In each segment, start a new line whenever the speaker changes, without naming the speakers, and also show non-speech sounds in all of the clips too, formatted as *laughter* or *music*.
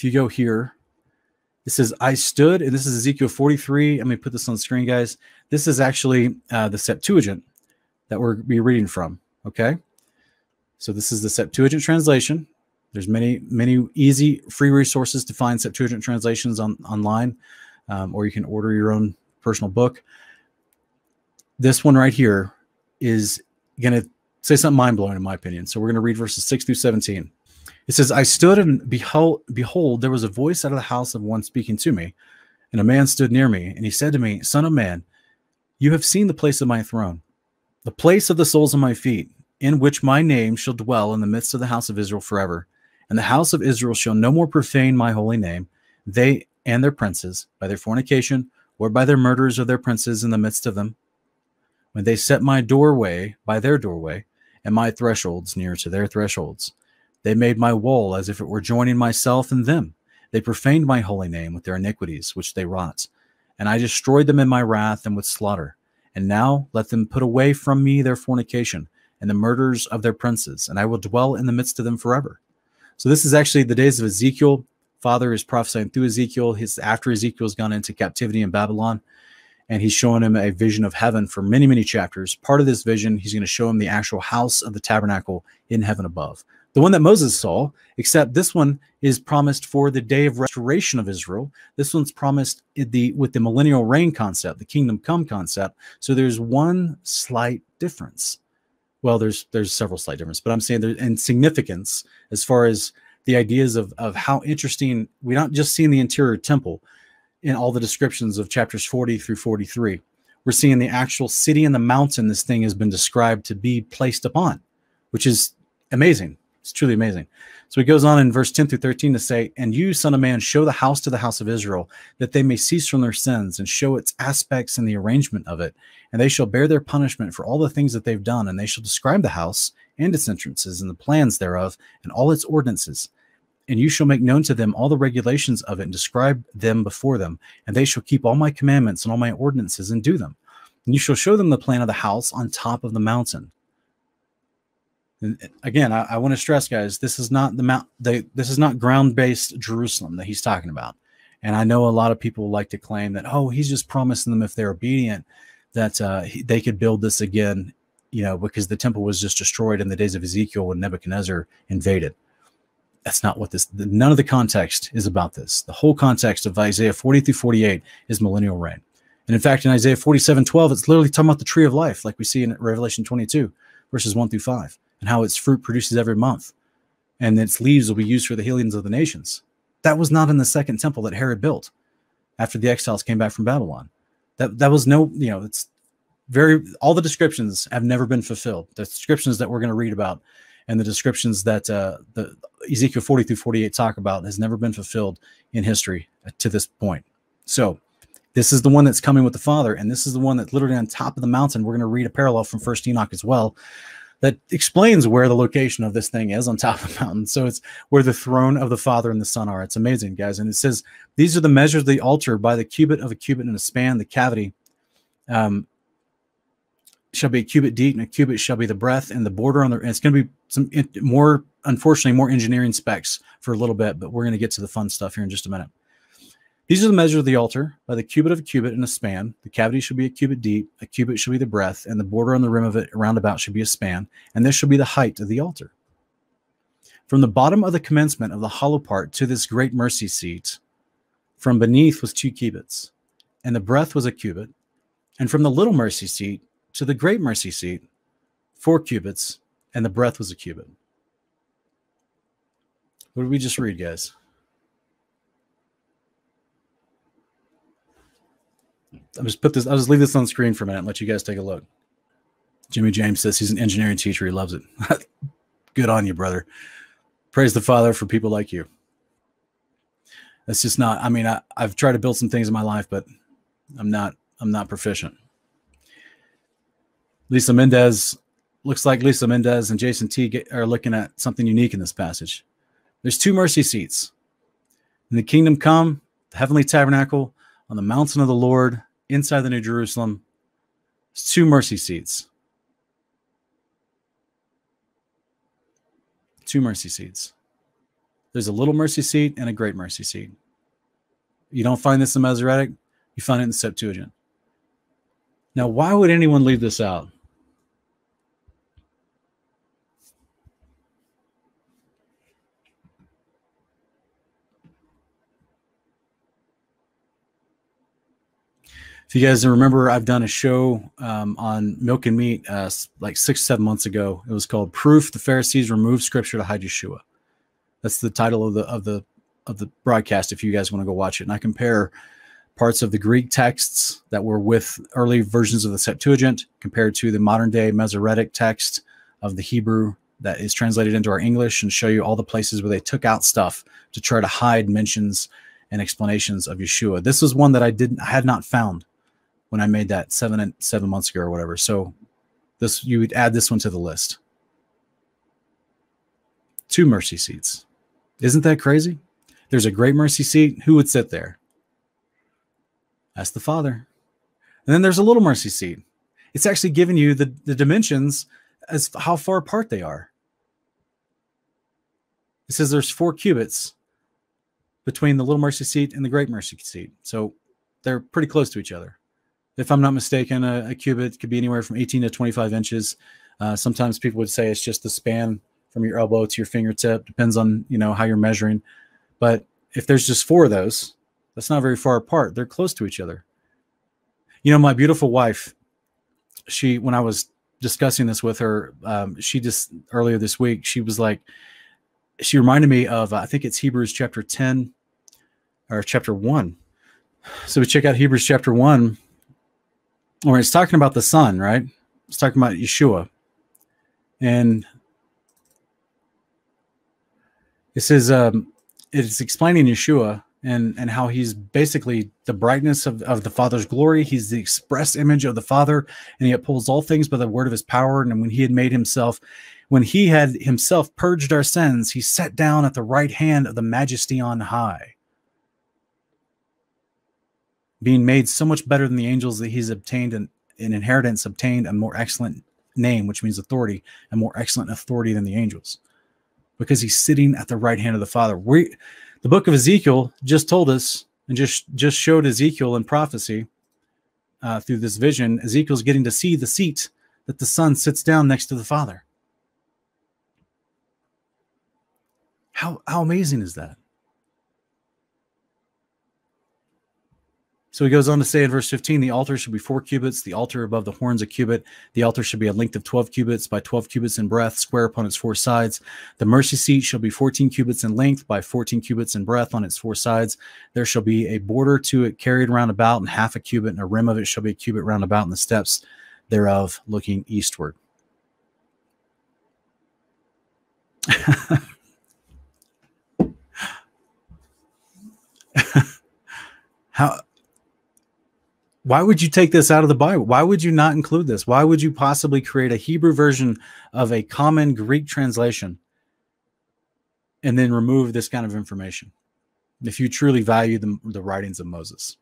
if you go here, it says, I stood, and this is Ezekiel 43. Let me put this on the screen, guys. This is actually uh, the Septuagint that we're be reading from. Okay. So this is the Septuagint translation. There's many, many easy free resources to find Septuagint translations on online, um, or you can order your own personal book. This one right here is going to say something mind blowing, in my opinion. So we're going to read verses 6 through 17. It says, I stood and behold, behold, there was a voice out of the house of one speaking to me. And a man stood near me, and he said to me, Son of man, you have seen the place of my throne, the place of the soles of my feet, in which my name shall dwell in the midst of the house of Israel forever. And the house of Israel shall no more profane my holy name, they and their princes, by their fornication, or by their murders of their princes in the midst of them. When they set my doorway by their doorway, and my thresholds near to their thresholds. They made my wool as if it were joining myself and them. They profaned my holy name with their iniquities, which they wrought. And I destroyed them in my wrath and with slaughter. And now let them put away from me their fornication and the murders of their princes, and I will dwell in the midst of them forever. So this is actually the days of Ezekiel. Father is prophesying through Ezekiel. He's after Ezekiel's gone into captivity in Babylon, and he's showing him a vision of heaven for many, many chapters. Part of this vision, he's going to show him the actual house of the tabernacle in heaven above the one that Moses saw, except this one is promised for the day of restoration of Israel. This one's promised the with the millennial reign concept, the kingdom come concept. So there's one slight difference. Well, there's there's several slight differences, but I'm saying there's in significance as far as the ideas of of how interesting we're not just seeing the interior temple in all the descriptions of chapters 40 through 43. We're seeing the actual city and the mountain this thing has been described to be placed upon, which is amazing it's truly amazing. So he goes on in verse 10 through 13 to say, And you, son of man, show the house to the house of Israel, that they may cease from their sins and show its aspects and the arrangement of it. And they shall bear their punishment for all the things that they've done. And they shall describe the house and its entrances and the plans thereof and all its ordinances. And you shall make known to them all the regulations of it and describe them before them. And they shall keep all my commandments and all my ordinances and do them. And you shall show them the plan of the house on top of the mountain again, I, I want to stress, guys, this is not the mount. this is not ground-based Jerusalem that he's talking about. And I know a lot of people like to claim that, oh, he's just promising them if they're obedient that uh, he, they could build this again, you know, because the temple was just destroyed in the days of Ezekiel when Nebuchadnezzar invaded. That's not what this, the, none of the context is about this. The whole context of Isaiah 40 through 48 is millennial reign. And in fact, in Isaiah 47, 12, it's literally talking about the tree of life, like we see in Revelation 22, verses 1 through 5 and how its fruit produces every month, and its leaves will be used for the healings of the nations. That was not in the second temple that Herod built after the exiles came back from Babylon. That that was no, you know, it's very all the descriptions have never been fulfilled. The descriptions that we're going to read about and the descriptions that uh, the Ezekiel 40 through 48 talk about has never been fulfilled in history to this point. So this is the one that's coming with the Father, and this is the one that's literally on top of the mountain. We're going to read a parallel from First Enoch as well, that explains where the location of this thing is on top of the mountain. So it's where the throne of the Father and the Son are. It's amazing, guys. And it says, These are the measures of the altar by the cubit of a cubit and a span, the cavity. Um, shall be a cubit deep, and a cubit shall be the breadth and the border on the. it's going to be some more, unfortunately, more engineering specs for a little bit, but we're going to get to the fun stuff here in just a minute. These are the measures of the altar by the cubit of a cubit and a span. The cavity should be a cubit deep, a cubit should be the breadth, and the border on the rim of it round about should be a span, and this should be the height of the altar. From the bottom of the commencement of the hollow part to this great mercy seat, from beneath was two cubits, and the breadth was a cubit, and from the little mercy seat to the great mercy seat, four cubits, and the breadth was a cubit. What did we just read, guys? I'll just put this, I'll just leave this on screen for a minute and let you guys take a look. Jimmy James says he's an engineering teacher. He loves it. *laughs* Good on you, brother. Praise the Father for people like you. That's just not, I mean, I, I've tried to build some things in my life, but I'm not, I'm not proficient. Lisa Mendez looks like Lisa Mendez and Jason T get, are looking at something unique in this passage. There's two mercy seats. In the kingdom come, the heavenly tabernacle on the mountain of the Lord, inside the New Jerusalem, two mercy seats. Two mercy seats. There's a little mercy seat and a great mercy seat. You don't find this in Masoretic, you find it in Septuagint. Now, why would anyone leave this out? if you guys remember, I've done a show um, on milk and meat uh, like six, seven months ago. It was called "Proof: The Pharisees Remove Scripture to Hide Yeshua." That's the title of the of the of the broadcast. If you guys want to go watch it, and I compare parts of the Greek texts that were with early versions of the Septuagint compared to the modern day Masoretic text of the Hebrew that is translated into our English, and show you all the places where they took out stuff to try to hide mentions and explanations of Yeshua. This was one that I didn't I had not found when I made that seven seven months ago or whatever. So this you would add this one to the list. Two mercy seats. Isn't that crazy? There's a great mercy seat. Who would sit there? That's the Father. And then there's a little mercy seat. It's actually giving you the, the dimensions as how far apart they are. It says there's four cubits between the little mercy seat and the great mercy seat. So they're pretty close to each other if I'm not mistaken, a, a, cubit could be anywhere from 18 to 25 inches. Uh, sometimes people would say it's just the span from your elbow to your fingertip. Depends on you know how you're measuring. But if there's just four of those, that's not very far apart. They're close to each other. You know, my beautiful wife, she when I was discussing this with her, um, she just earlier this week she was like, she reminded me of I think it's Hebrews chapter 10 or chapter one. So we check out Hebrews chapter one or it's talking about the son, right? It's talking about Yeshua. And it says um, it's explaining Yeshua and and how he's basically the brightness of, of the Father's glory. He's the express image of the Father, and he upholds all things by the word of his power. And when he had made himself, when he had himself purged our sins, he sat down at the right hand of the majesty on high being made so much better than the angels that he's obtained an, an inheritance, obtained a more excellent name, which means authority, a more excellent authority than the angels, because he's sitting at the right hand of the Father. We, the book of Ezekiel just told us and just just showed Ezekiel in prophecy uh, through this vision. Ezekiel's getting to see the seat that the Son sits down next to the Father. How how amazing is that? So he goes on to say in verse 15, the altar should be four cubits, the altar above the horns a cubit. The altar should be a length of 12 cubits by 12 cubits in breadth, square upon its four sides. The mercy seat shall be 14 cubits in length by 14 cubits in breadth on its four sides. There shall be a border to it carried round about and half a cubit, and a rim of it shall be a cubit round about, and the steps thereof looking eastward. *laughs* how why would you take this out of the Bible? Why would you not include this? Why would you possibly create a Hebrew version of a common Greek translation and then remove this kind of information if you truly value the, the writings of Moses?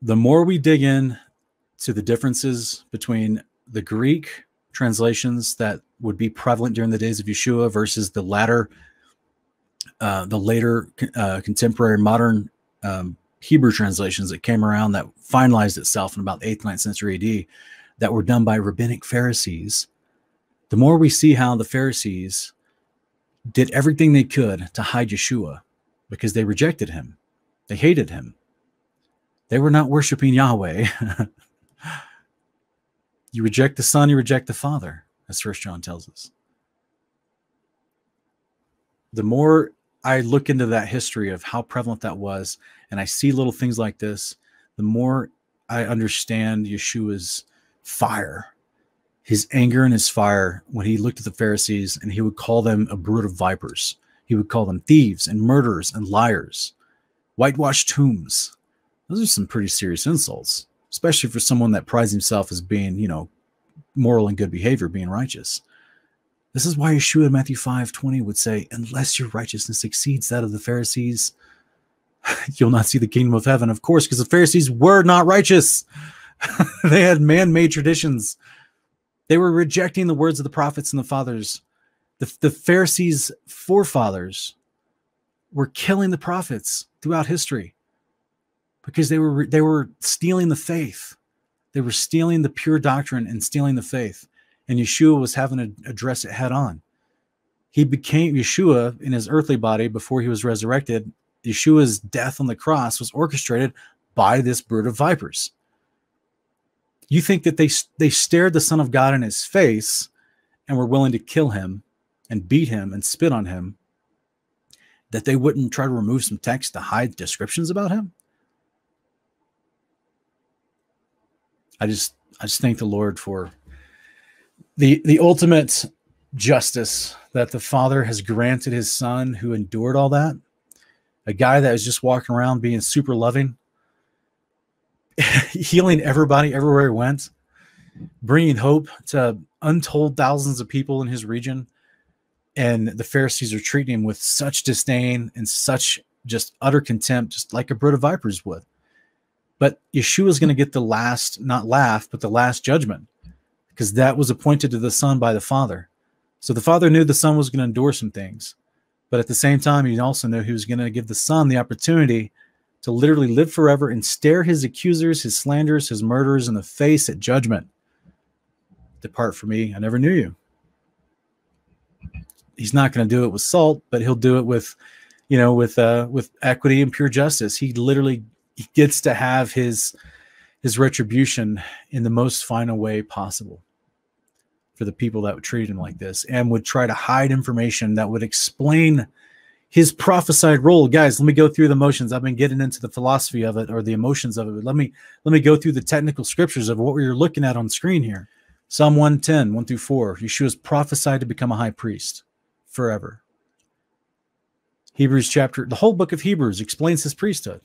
The more we dig in to the differences between the Greek translations that would be prevalent during the days of Yeshua versus the latter uh, the later uh, contemporary modern um, Hebrew translations that came around that finalized itself in about the 8th, 9th century AD that were done by rabbinic Pharisees, the more we see how the Pharisees did everything they could to hide Yeshua because they rejected him, they hated him, they were not worshiping Yahweh. *laughs* you reject the Son, you reject the Father, as First John tells us. The more I look into that history of how prevalent that was, and I see little things like this, the more I understand Yeshua's fire, his anger and his fire when he looked at the Pharisees and he would call them a brood of vipers. He would call them thieves and murderers and liars, whitewashed tombs. Those are some pretty serious insults, especially for someone that prides himself as being, you know, moral and good behavior, being righteous. This is why Yeshua in Matthew 5 20 would say, Unless your righteousness exceeds that of the Pharisees, *laughs* you'll not see the kingdom of heaven. Of course, because the Pharisees were not righteous, *laughs* they had man made traditions. They were rejecting the words of the prophets and the fathers. The, the Pharisees' forefathers were killing the prophets throughout history because they were they were stealing the faith. They were stealing the pure doctrine and stealing the faith. And Yeshua was having to address it head on. He became Yeshua in his earthly body before he was resurrected. Yeshua's death on the cross was orchestrated by this brood of vipers. You think that they they stared the Son of God in his face and were willing to kill him and beat him and spit on him, that they wouldn't try to remove some text to hide descriptions about him? I just I just thank the Lord for the the ultimate justice that the father has granted his son who endured all that a guy that was just walking around being super loving *laughs* healing everybody everywhere he went bringing hope to untold thousands of people in his region and the pharisees are treating him with such disdain and such just utter contempt just like a brood of vipers would but yeshua is going to get the last not laugh but the last judgment because that was appointed to the Son by the Father. So the Father knew the Son was going to endure some things, but at the same time, he also knew he was going to give the Son the opportunity to literally live forever and stare his accusers, his slanderers, his murderers in the face at judgment. Depart from me, I never knew you. He's not going to do it with salt, but he'll do it with, you know, with uh, with equity and pure justice. He literally he gets to have his his retribution in the most final way possible for the people that would treat him like this and would try to hide information that would explain his prophesied role guys let me go through the motions i've been getting into the philosophy of it or the emotions of it but let me let me go through the technical scriptures of what we are looking at on screen here psalm 110 1 through 4 yeshua's prophesied to become a high priest forever hebrews chapter the whole book of hebrews explains his priesthood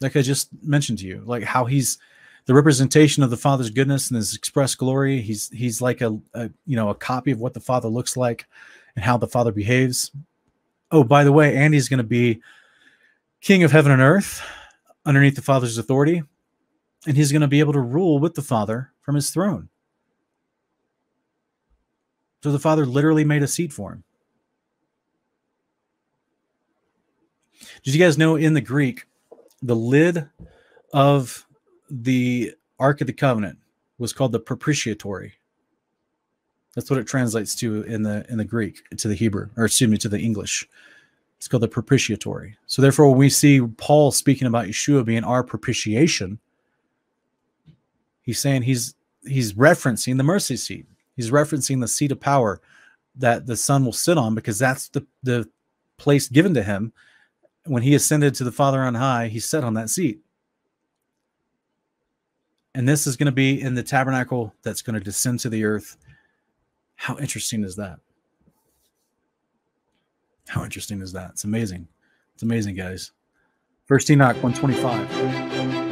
like I just mentioned to you, like how he's the representation of the Father's goodness and His expressed glory. He's he's like a, a you know a copy of what the Father looks like and how the Father behaves. Oh, by the way, Andy's going to be King of heaven and earth underneath the Father's authority, and he's going to be able to rule with the Father from his throne. So the Father literally made a seat for him. Did you guys know in the Greek, the lid of the Ark of the Covenant was called the propitiatory. That's what it translates to in the in the Greek to the Hebrew, or excuse me, to the English. It's called the propitiatory. So therefore, when we see Paul speaking about Yeshua being our propitiation, he's saying he's he's referencing the mercy seat. He's referencing the seat of power that the Son will sit on because that's the the place given to him when he ascended to the Father on high, he sat on that seat. And this is going to be in the tabernacle that's going to descend to the earth. How interesting is that? How interesting is that? It's amazing. It's amazing, guys. First Enoch 125.